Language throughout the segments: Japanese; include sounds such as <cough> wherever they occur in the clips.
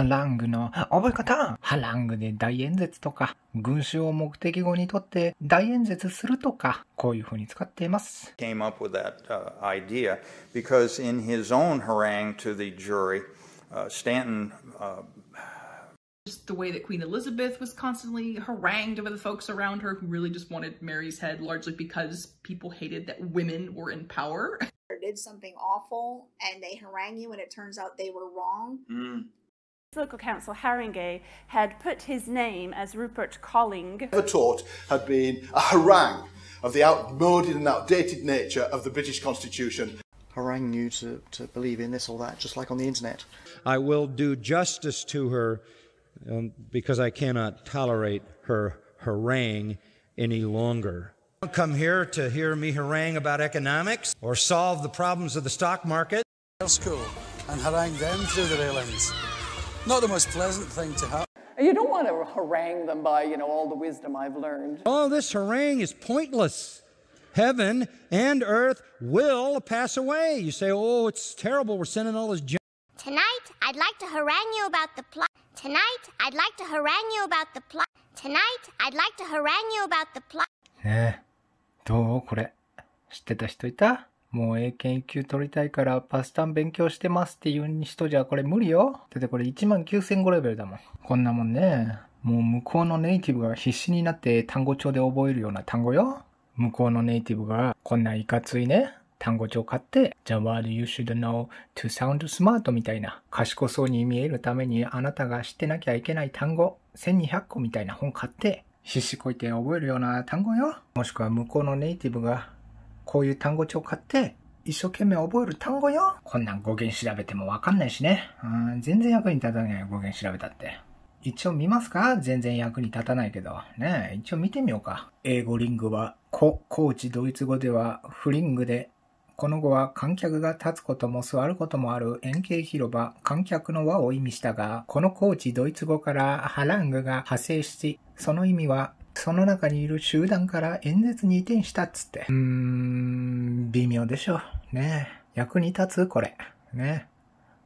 ハラングの覚え方ハラングで大演説とか、群衆を目的語にとって大演説するとか、こういうふうに使っています。came up with that、uh, idea because in his own harangue to the jury, uh, Stanton uh, just the way that Queen Elizabeth was constantly harangued by the folks around her who really just wanted Mary's head, largely because people hated that women were in power. Did something awful and they harangue you, and it turns out they were wrong. Mm local council Haringey had put his name as Rupert Colling. Ever taught had been a harangue of the outmoded and outdated nature of the British Constitution. Harangue you to, to believe in this or that, just like on the internet. I will do justice to her um, because I cannot tolerate her harangue any longer. Don't come here to hear me harangue about economics or solve the problems of the stock market. School and harangue them through the railings. Not the most pleasant thing to happen. You don't want to harangue them by, you know, all the wisdom I've learned. All this harangue is pointless. Heaven and earth will pass away. You say, oh, it's terrible. We're sending all this junk. Tonight, I'd like to harangue you about the plot. Tonight, I'd like to harangue you about the plot. Tonight, I'd like to harangue you about the plot. ねえ、どうこれ。知ってた人いた eh, もう英検1級取りたいからパスタン勉強してますっていう人じゃこれ無理よ。だってこれ1万9 0 0レベルだもん。こんなもんね。もう向こうのネイティブが必死になって単語帳で覚えるような単語よ。向こうのネイティブがこんないかついね。単語帳買って、The word you should know to sound smart みたいな、賢そうに見えるためにあなたが知ってなきゃいけない単語、1200個みたいな本買って、必死こいて覚えるような単語よ。もしくは向こうのネイティブがこういう単語帳買って、一生懸命覚える単語よ。こんなん語源調べてもわかんないしね。うん、全然役に立たない語源調べたって。一応見ますか全然役に立たないけど。ねえ、一応見てみようか。英語リングは、コ、コーチドイツ語では、フリングで、この語は観客が立つことも座ることもある円形広場、観客の輪を意味したが、このコーチドイツ語からハラングが派生し、その意味はその中にいる集団から演説に移転したっつって。うーん、微妙でしょ。ねえ。役に立つこれ。ねえ。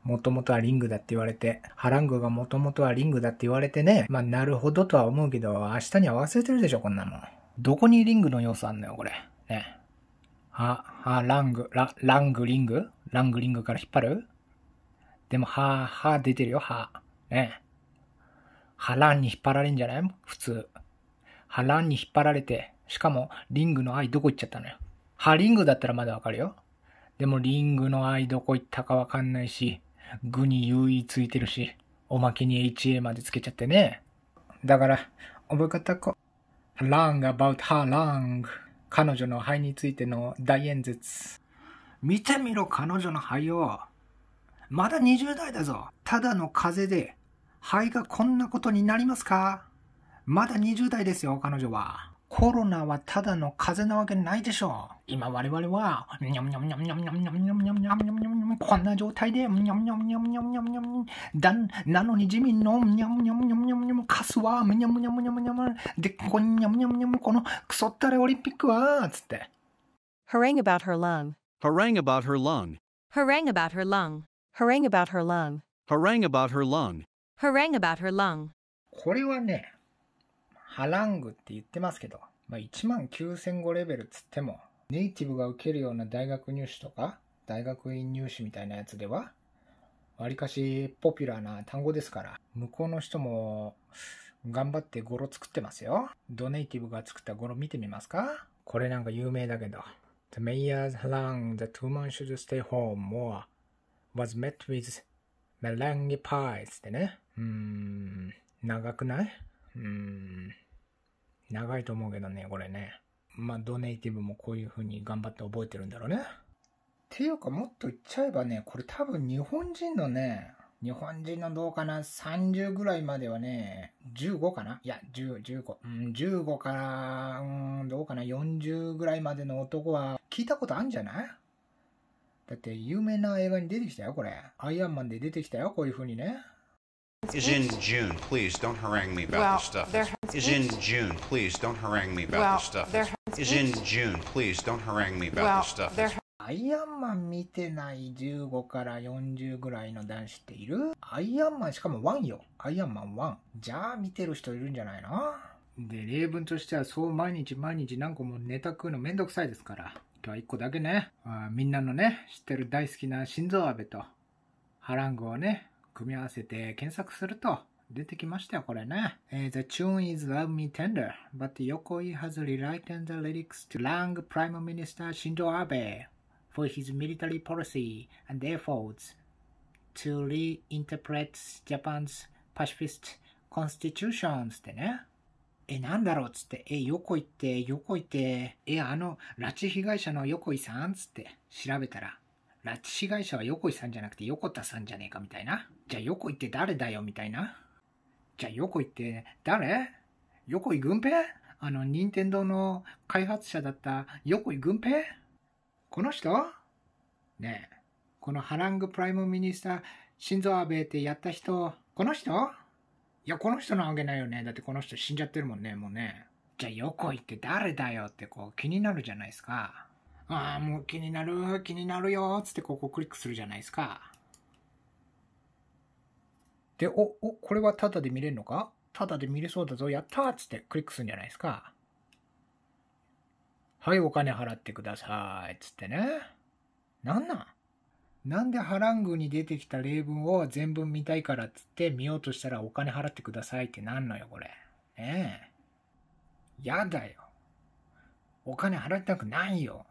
もともとはリングだって言われて、ハラングがもともとはリングだって言われてね。まあ、なるほどとは思うけど、明日には忘れてるでしょ、こんなもん。どこにリングの要素あんのよ、これ。ね。は、は、ラング、ラ、ラングリングラングリングから引っ張るでも、は、は、出てるよ、は。ね。波乱に引っ張られんじゃない普通。ランに引っ張られて、しかもリングの愛どこ行っちゃったのよ。ハリングだったらまだわかるよ。でもリングの愛どこ行ったかわかんないし、具に優位ついてるし、おまけに HA までつけちゃってね。だから、覚え方こ、long about her long 彼女の肺についての大演説。見てみろ彼女の肺を。まだ20代だぞ。ただの風邪で、肺がこんなことになりますかまだ20代ですよ、彼女は。コロナはただの風邪なわけないでしょう。今我々は、にゃむにゃむにゃむにゃむにゃむにゃむにゃむにゃむにゃむにゃむにゃむにゃむこんな状態で、にゃむにゃむにゃむにゃむにゃむにゃむだん、なのに自民の、にゃむにゃむにゃむにゃむにゃむ、カスは、むにゃむにゃむにゃむにゃむ、で、こににゃむにゃむにゃむ、このクソったれオリンピックは、つって。Harangue about her lung. Harangue about her lung. Harangue about her lung. Harangue about her lung. Harangue about her lung. h a r a n g about her lung. これはね、ハラングって言ってますけど、まあ、1万9000語レベルっつっても、ネイティブが受けるような大学入試とか、大学院入試みたいなやつでは、わりかしポピュラーな単語ですから、向こうの人も頑張って語呂作ってますよ。ドネイティブが作った語呂見てみますかこれなんか有名だけど。The mayor's harangue that woman should stay home more was met with melange pies ってね。うーん、長くないうーん。長いと思うけどね、これね。まあ、ドネイティブもこういう風に頑張って覚えてるんだろうね。っていうか、もっと言っちゃえばね、これ多分日本人のね、日本人のどうかな ?30 ぐらいまではね、15かないや、10、15。うん、15から、うん、どうかな ?40 ぐらいまでの男は聞いたことあるんじゃないだって有名な映画に出てきたよ、これ。アイアンマンで出てきたよ、こういう風にね。is in June. Please don't harangue me about well, this stuff. is in June. Please don't harangue me about well, this stuff. is in June. Please don't harangue me about well, this stuff. アイアンマン見てない15から40ぐらいの男子っているアイアンマンしかも1よ。アイアンマン1。じゃあ見てる人いるんじゃないので、例文としてはそう毎日毎日何個もネタ食うのめんどくさいですから。今日は1個だけね。あみんなのね、知ってる大好きな心臓飴と、ハラングをね、組み合わせて検索すると出てきましたよ、これね。the tune is love me tender, but Yokoi has rewritten the lyrics to Lang Prime Minister Shinzo Abe for his military policy and efforts to reinterpret Japan's pacifist constitutions ってね。え、なんだろうつって、え、横井って、横井って、え、あの、拉致被害者の横井さんつって調べたら、拉致被害者は横井さんじゃなくて横田さんじゃねえかみたいな。じゃあ横井って誰だよみたいな。じゃあ横井って誰横井軍平あの、任天堂の開発者だった横井軍平この人ねえ。このハラングプライムミニスター、心臓安倍ってやった人、この人いや、この人のわけないよね。だってこの人死んじゃってるもんね、もうね。じゃあ横井って誰だよってこう気になるじゃないですか。ああ、もう気になる、気になるよ、つってここクリックするじゃないですか。で、お、お、これはタダで見れるのかタダで見れそうだぞ、やったーつってクリックするんじゃないですか。はい、お金払ってください、つってね。なんなんなんでハラングに出てきた例文を全文見たいからっつって見ようとしたらお金払ってくださいってなんのよ、これ。ねえ。やだよ。お金払いたくないよ。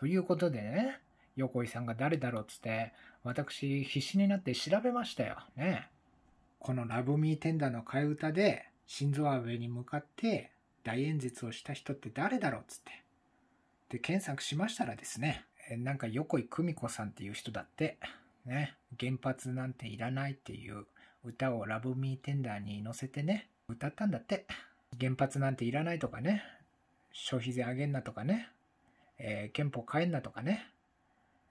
ということでね、横井さんが誰だろうっつって、私必死になって調べましたよ。ね。このラブミーテンダーの替え歌で、心臓安倍に向かって大演説をした人って誰だろうっつって。で、検索しましたらですね、なんか横井久美子さんっていう人だって、ね、原発なんていらないっていう歌をラブミーテンダーに乗せてね、歌ったんだって。原発なんていらないとかね、消費税上げんなとかね、えー、憲法変えんなとかね、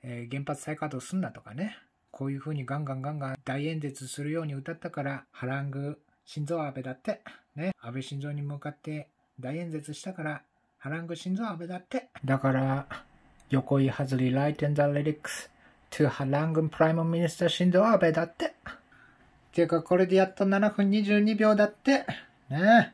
えー、原発再稼働すんなとかね、こういうふうにガンガンガンガン大演説するように歌ったから、ハラング、心臓安倍だって、ね、安倍晋三に向かって大演説したから、ハラング心臓安倍だって。だから、横井外りライテンザレリックス、トゥラングプライムミニスター心臓安倍だって。ていうか、これでやっと7分22秒だって。ねえ。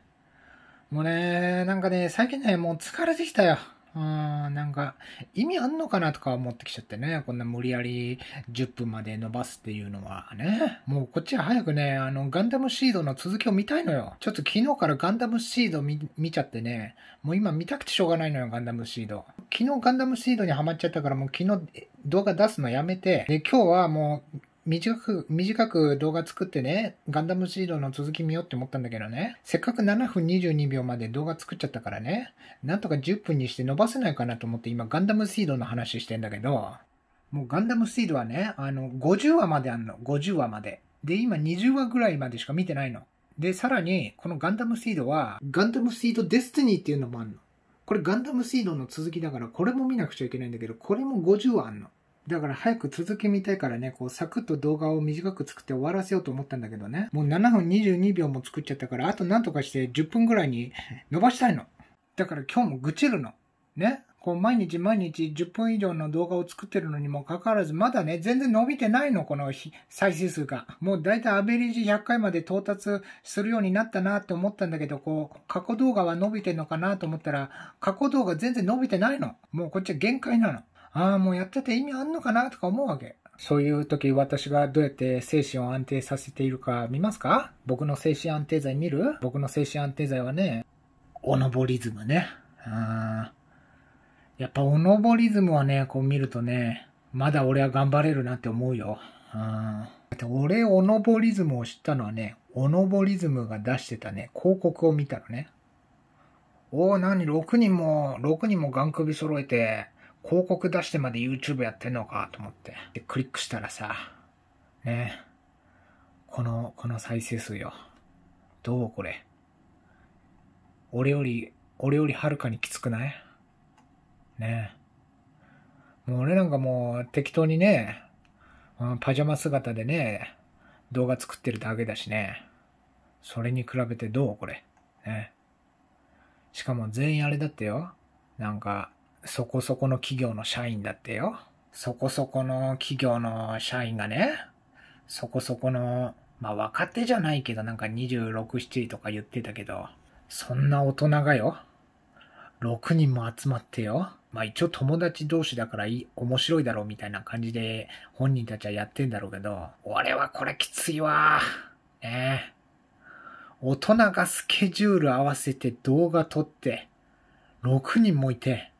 もうね、なんかね、最近ね、もう疲れてきたよ。あなんか、意味あんのかなとか思ってきちゃってね。こんな無理やり10分まで伸ばすっていうのはね。もうこっちは早くね、あの、ガンダムシードの続きを見たいのよ。ちょっと昨日からガンダムシード見見ちゃってね。もう今見たくてしょうがないのよ、ガンダムシード。昨日ガンダムシードにハマっちゃったから、もう昨日動画出すのやめて、で、今日はもう短く、短く動画作ってね、ガンダムシードの続き見ようって思ったんだけどね、せっかく7分22秒まで動画作っちゃったからね、なんとか10分にして伸ばせないかなと思って今ガンダムシードの話してんだけど、もうガンダムシードはね、あの、50話まであんの。50話まで。で、今20話ぐらいまでしか見てないの。で、さらに、このガンダムシードは、ガンダムシードデスティニーっていうのもあんの。これガンダムシードの続きだから、これも見なくちゃいけないんだけど、これも50話あんの。だから早く続き見たいからね、こうサクッと動画を短く作って終わらせようと思ったんだけどね。もう7分22秒も作っちゃったから、あと何とかして10分ぐらいに伸ばしたいの。だから今日も愚痴るの。ね。こう毎日毎日10分以上の動画を作ってるのにもかかわらず、まだね、全然伸びてないの、この再生数が。もうだいたいアベレージ100回まで到達するようになったなって思ったんだけど、こう、過去動画は伸びてんのかなと思ったら、過去動画全然伸びてないの。もうこっちは限界なの。ああ、もうやってて意味あんのかなとか思うわけ。そういう時私がどうやって精神を安定させているか見ますか僕の精神安定剤見る僕の精神安定剤はね、オノボリズムね。やっぱオノボリズムはね、こう見るとね、まだ俺は頑張れるなって思うよ。だって俺、オノボリズムを知ったのはね、オノボリズムが出してたね、広告を見たのね。おお、何、6人も、6人もガン首揃えて、広告出してまで YouTube やってんのかと思って。で、クリックしたらさ、ね、この、この再生数よ。どうこれ。俺より、俺よりはるかにきつくないねもう俺なんかもう適当にね、パジャマ姿でね、動画作ってるだけだしね。それに比べてどうこれ。ね。しかも全員あれだってよ。なんか、そこそこの企業の社員だってよ。そこそこの企業の社員がね、そこそこの、まあ若手じゃないけどなんか26、7とか言ってたけど、そんな大人がよ、6人も集まってよ、まあ一応友達同士だから面白いだろうみたいな感じで本人たちはやってんだろうけど、俺はこれきついわ。ねえ。大人がスケジュール合わせて動画撮って、6人もいて、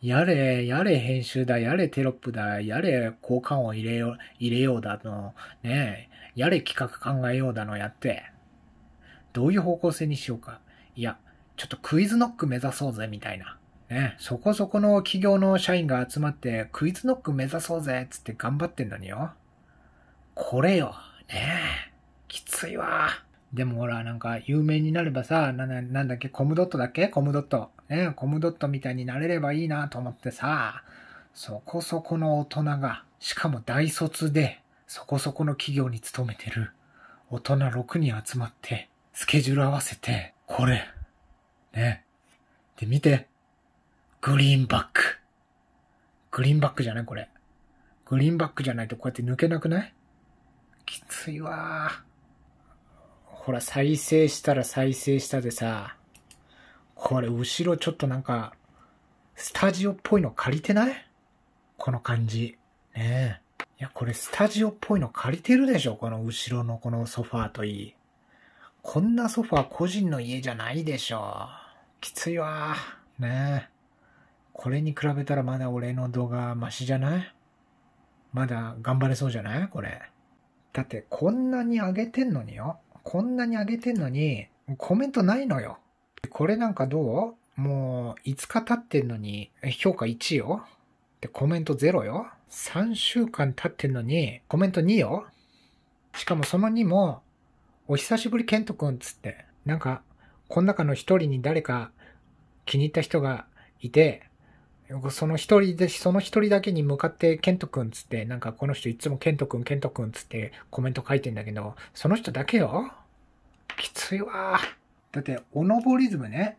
やれ、やれ編集だ、やれテロップだ、やれ交換を入れよう、入れようだの、ねえ、やれ企画考えようだのやって、どういう方向性にしようか。いや、ちょっとクイズノック目指そうぜ、みたいな。ね、そこそこの企業の社員が集まってクイズノック目指そうぜ、つって頑張ってんのによ。これよ、ねえ、きついわ。でもほら、なんか有名になればさ、な、なんだっけ、コムドットだっけコムドット。ね、コムドットみたいになれればいいなと思ってさ、そこそこの大人が、しかも大卒で、そこそこの企業に勤めてる、大人6人集まって、スケジュール合わせて、これ、ね。で、見て。グリーンバック。グリーンバックじゃないこれ。グリーンバックじゃないとこうやって抜けなくないきついわー。ほら、再生したら再生したでさ、これ後ろちょっとなんか、スタジオっぽいの借りてないこの感じ。ねえ。いや、これスタジオっぽいの借りてるでしょこの後ろのこのソファーといい。こんなソファー個人の家じゃないでしょ。きついわ。ねえ。これに比べたらまだ俺の動画マシじゃないまだ頑張れそうじゃないこれ。だってこんなに上げてんのによ。こんなにあげてんのに、コメントないのよ。これなんかどうもう5日経ってんのに評価1よ。で、コメント0よ。3週間経ってんのにコメント2よ。しかもその2も、お久しぶりケントくんつって、なんか、この中の一人に誰か気に入った人がいて、その一人で、その一人だけに向かって、ケントくんつって、なんかこの人いつもケントくん、ケントくんつってコメント書いてんだけど、その人だけよきついわ。だって、おのぼリズムね、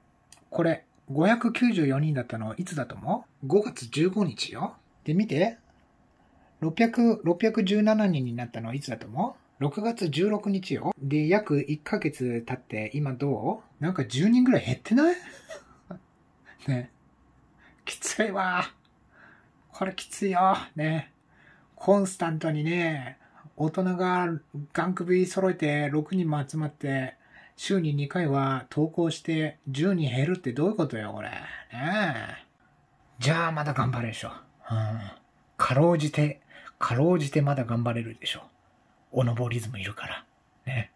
これ、594人だったのいつだと思う ?5 月15日よ。で、見て。600、617人になったのいつだと思う ?6 月16日よ。で、約1ヶ月経って今どうなんか10人ぐらい減ってない <laughs> ね。きついわ。これきついよ。ね。コンスタントにね、大人がガン首揃えて6人も集まって、週に2回は登校して10人減るってどういうことよ、これ。ねえ。じゃあまだ頑張れでしょ。うん。かろうじて、かろうじてまだ頑張れるでしょ。おのぼりずムいるから。ね。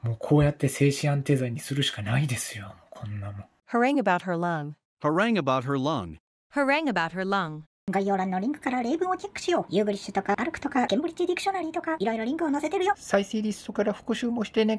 もうこうやって精神安定剤にするしかないですよ。こんなもん。h a r a n g about her lung. h a r a n g about her lung. h a r a n g about her lung. 概要欄のリンクから例文をチェックしよう。ユーグリッシュとか、アルクとか、ケンブリッジディクショナリーとか、いろいろリンクを載せてるよ。再生リストから復習もしてね。